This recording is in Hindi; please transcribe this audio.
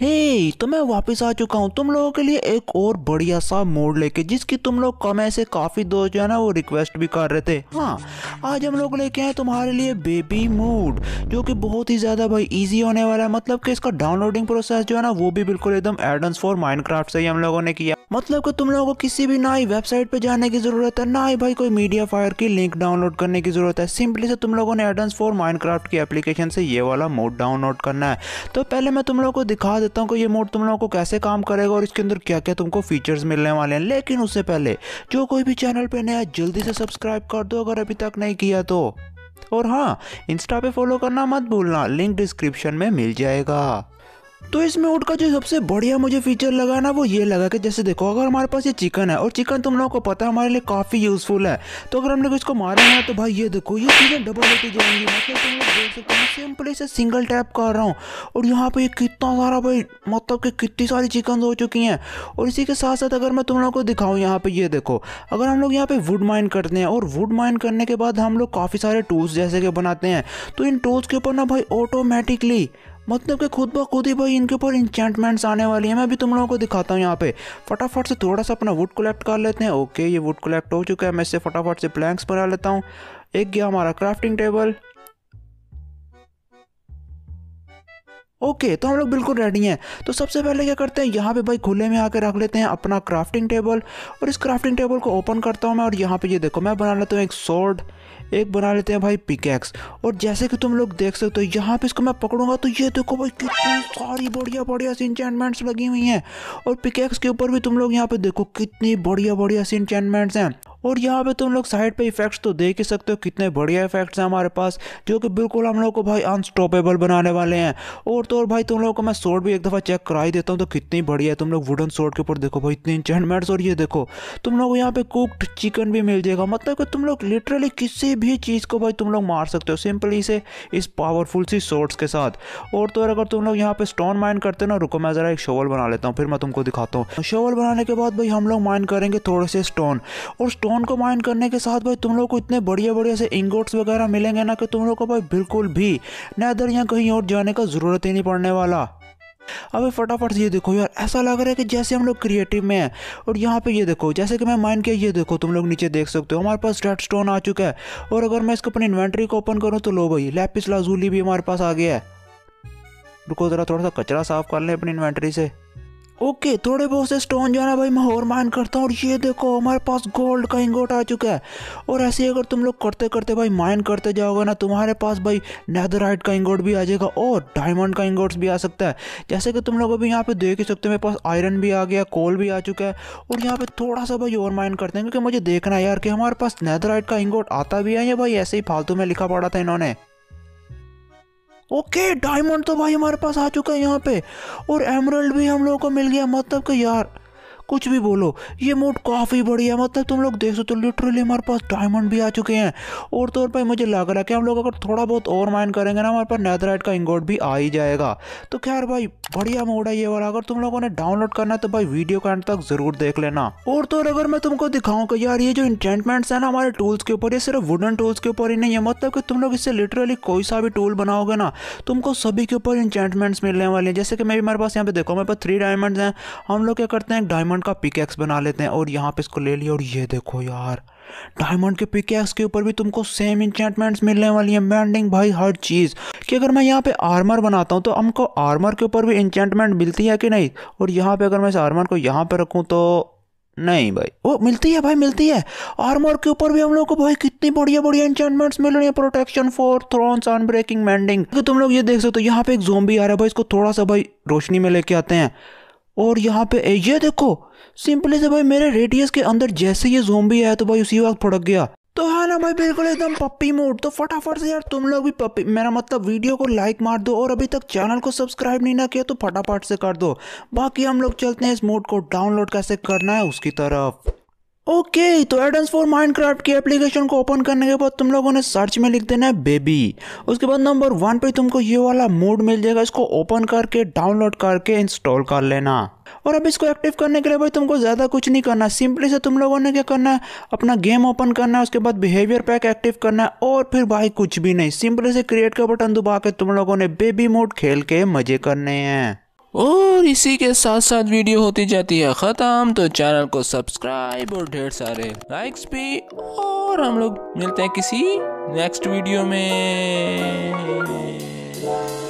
हे तो मैं वापस आ चुका हूँ तुम लोगों के लिए एक और बढ़िया सा मोड लेके जिसकी तुम लोग कम से काफ़ी दोस्त जो है ना वो रिक्वेस्ट भी कर रहे थे हाँ आज हम लोग लेके आए तुम्हारे लिए बेबी मोड जो कि बहुत ही ज़्यादा भाई इजी होने वाला है मतलब कि इसका डाउनलोडिंग प्रोसेस जो है ना वो भी बिल्कुल एकदम एडन्स फॉर माइंड से ही हम लोगों ने किया मतलब कि तुम लोगों को किसी भी ना ही वेबसाइट पे जाने की ज़रूरत है ना ही भाई कोई मीडिया फायर की लिंक डाउनलोड करने की ज़रूरत है सिंपली से तुम लोगों ने एडन्स फॉर माइंड की एप्लीकेशन से ये वाला मोड डाउनलोड करना है तो पहले मैं तुम लोग को दिखा देता हूँ कि ये मोड तुम लोगों को कैसे काम करेगा और इसके अंदर क्या क्या तुमको फीचर्स मिलने वाले हैं लेकिन उससे पहले जो कोई भी चैनल पर नया जल्दी से सब्सक्राइब कर दो अगर अभी तक नहीं किया तो और हाँ इंस्टा पे फॉलो करना मत भूलना लिंक डिस्क्रिप्शन में मिल जाएगा तो इसमें मेट का जो सबसे बढ़िया मुझे फीचर लगा ना वो ये लगा कि जैसे देखो अगर हमारे पास ये चिकन है और चिकन तुम लोगों को पता है हमारे लिए काफ़ी यूजफुल है तो अगर हम लोग इसको मारेंगे हैं तो भाई ये देखो ये चीज़ें डबल होती जाएंगी मतलब तुम लोग देख सकते हो सिंपली से सिंगल टैप कर रहा हूँ और यहाँ पे कितना सारा भाई मतलब कि कितनी सारी चिकन हो चुकी हैं और इसी के साथ साथ अगर मैं तुम लोग को दिखाऊँ यहाँ पर ये देखो अगर हम लोग यहाँ पर वुड माइन करते हैं और वुड माइन करने के बाद हम लोग काफ़ी सारे टूल्स जैसे कि बनाते हैं तो इन टूल्स के ऊपर ना भाई ऑटोमेटिकली मतलब कि खुद ब खुद ही भाई इनके ऊपर इंचेंटमेंट्स आने वाली हैं मैं अभी तुम लोगों को दिखाता हूँ यहाँ पे फटाफट से थोड़ा सा अपना वुड कलेक्ट कर लेते हैं ओके ये वुड कलेक्ट हो चुका है मैं इससे फटाफट से प्लैंक्स बना लेता हूँ एक गया हमारा क्राफ्टिंग टेबल ओके तो हम लोग बिल्कुल रेडी हैं तो सबसे पहले क्या करते हैं यहाँ पे भाई खुले में आकर रख लेते हैं अपना क्राफ्टिंग टेबल और इस क्राफ्टिंग टेबल को ओपन करता हूँ मैं और यहाँ पे ये देखो मैं बना लेता हूँ एक सोर्ड एक बना लेते हैं भाई पिकैक्स और जैसे कि तुम लोग देख सकते हो यहाँ पे इसको मैं पकड़ूंगा तो ये देखो भाई कितनी सारी बढ़िया बढ़िया सी इंचमेंट्स लगी हुई हैं और पिकैक्स के ऊपर भी तुम लोग यहाँ पे देखो कितनी बढ़िया बढ़िया सी इंचमेंट्स हैं और यहाँ पे तुम लोग साइड पे इफेक्ट्स तो देख ही सकते हो कितने बढ़िया इफेक्ट्स हैं हमारे पास जो कि बिल्कुल हम लोग को भाई अनस्टॉपेबल बनाने वाले हैं और तो और भाई तुम लोगों को मैं शॉर्ट भी एक दफ़ा चेक करा ही देता हूँ तो कितनी बढ़िया है तुम लोग वुडन सोड के ऊपर देखो भाई इतनी इंचमेंट्स और ये देखो तुम लोग यहाँ पे कुकड चिकन भी मिल जाएगा मतलब कि तुम लोग लिटरली किसी भी चीज़ को भाई तुम लोग मार सकते हो सिंपली से इस पावरफुल सी शॉर्ट्स के साथ और तो और अगर तुम लोग यहाँ पे स्टोन माइन करते ना रुको मैं ज़रा एक शोवल बना लेता हूँ फिर मैं तुमको दिखाता हूँ शोवल बनाने के बाद भाई हम लोग माइन करेंगे थोड़े से स्टोन और स्टोन को माइन करने के साथ भाई तुम लोग को इतने बढ़िया बढ़िया से इंगोट्स वगैरह मिलेंगे ना कि तुम लोग को भाई बिल्कुल भी नैदर या कहीं और जाने का ज़रूरत ही नहीं पड़ने वाला अभी फटाफट ये देखो यार ऐसा लग रहा है कि जैसे हम लोग क्रिएटिव में हैं और यहाँ पे ये देखो जैसे कि मैं माइंड किया ये देखो तुम लोग नीचे देख सकते हो हमारे पास रेड स्टोन आ चुका है और अगर मैं इसको अपनी इन्वेंट्री को ओपन करूँ तो लो भाई लैपिस लाजूली भी हमारे पास आ गया है रुको ज़रा थोड़ा सा कचरा साफ़ कर लें अपनी इन्वेंट्री से ओके थोड़े बहुत से स्टोन जो है ना भाई मैं और माइन करता हूँ और ये देखो हमारे पास गोल्ड का इंगोट आ चुका है और ऐसे अगर तुम लोग करते करते भाई माइन करते जाओगे ना तुम्हारे पास भाई नैदराइट का इंगोट भी आ जाएगा और डायमंड का इंगोट्स भी आ सकता है जैसे कि तुम लोग अभी यहाँ पे देख ही सकते हो मेरे पास आयरन भी आ गया कोल भी आ चुका है और यहाँ पर थोड़ा सा भाई और माइन करते हैं क्योंकि मुझे देखना है यार कि हमारे पास नैदराइट का इंगोट आता भी है या भाई ऐसे ही फालतू में लिखा पड़ा था इन्होंने ओके डायमंड तो भाई हमारे पास आ चुका है यहाँ पे और एमरल्ड भी हम लोगों को मिल गया मतलब कि यार कुछ भी बोलो ये मूड काफ़ी बढ़िया है मतलब तुम लोग देख सकते हो लिटरली हमारे पास डायमंड भी आ चुके हैं और तो और भाई मुझे लग रहा है कि हम लोग अगर थोड़ा बहुत और माइन करेंगे ना हमारे पास नैदराइट का इंगोट भी आ ही जाएगा तो खैर भाई बढ़िया मूड है ये वाला अगर तुम लोगों ने डाउनलोड करना है तो भाई वीडियो का एंड तक जरूर देख लेना और तो और अगर मैं तुमको दिखाऊँ कि यार ये जो इंटेंटमेंट्स है ना हमारे टूल्स के ऊपर ये सिर्फ वुडन टूल्स के ऊपर ही नहीं है मतलब कि तुम लोग इससे लिटरली कोई सा भी टूल बनाओगे ना तुमको सभी के ऊपर इंटेंटमेंट्स मिलने वाले हैं जैसे कि मैं भी मेरे पास यहाँ पे देखो मेरे पास थ्री डायमंड हैं हम लोग क्या करते हैं डायमंड डायमंड का पिकैक्स बना लेते हैं और यहाँ पे इसको ले लिया और ये देखो यार डायमंड के पिकैक्स के ऊपर भी तुमको सेम इंचमेंट्स मिलने वाली है मैंडिंग भाई हर चीज़ कि अगर मैं यहाँ पे आर्मर बनाता हूँ तो हमको आर्मर के ऊपर भी इंचमेंट मिलती है कि नहीं और यहाँ पर अगर मैं इस आर्मर को यहाँ पर रखूँ तो नहीं भाई वो मिलती है भाई मिलती है आर्मर के ऊपर भी हम लोग को भाई कितनी बढ़िया बढ़िया इंचमेंट्स मिल रही है protection for thorns unbreaking mending तुम लोग ये देख सकते हो यहाँ पे एक जोम्बी आ रहा है भाई इसको थोड़ा सा भाई रोशनी में लेके आते हैं और यहाँ पे ये देखो सिंपली से भाई मेरे रेडियस के अंदर जैसे ये जोम्बी आया तो भाई उसी वक्त फड़क गया तो है ना भाई बिल्कुल एकदम पप्पी मोड तो फटाफट से यार तुम लोग भी पप्पी मेरा मतलब वीडियो को लाइक मार दो और अभी तक चैनल को सब्सक्राइब नहीं ना किया तो फटाफट से कर दो बाकी हम लोग चलते हैं इस मोड को डाउनलोड कैसे करना है उसकी तरफ ओके okay, तो एडन्स फॉर माइनक्राफ्ट की एप्लीकेशन को ओपन करने के बाद तुम लोगों ने सर्च में लिख देना है बेबी उसके बाद नंबर वन पे तुमको ये वाला मोड मिल जाएगा इसको ओपन करके डाउनलोड करके इंस्टॉल कर लेना और अब इसको एक्टिव करने के लिए भाई तुमको ज़्यादा कुछ नहीं करना सिंपली से तुम लोगों ने क्या करना है अपना गेम ओपन करना है उसके बाद बिहेवियर पैक एक्टिव करना है और फिर भाई कुछ भी नहीं सिंपली से क्रिएट का बटन दुबा के तुम लोगों ने बेबी मोड खेल के मज़े करने हैं और इसी के साथ साथ वीडियो होती जाती है ख़त्म तो चैनल को सब्सक्राइब और ढेर सारे लाइक्स भी और हम लोग मिलते हैं किसी नेक्स्ट वीडियो में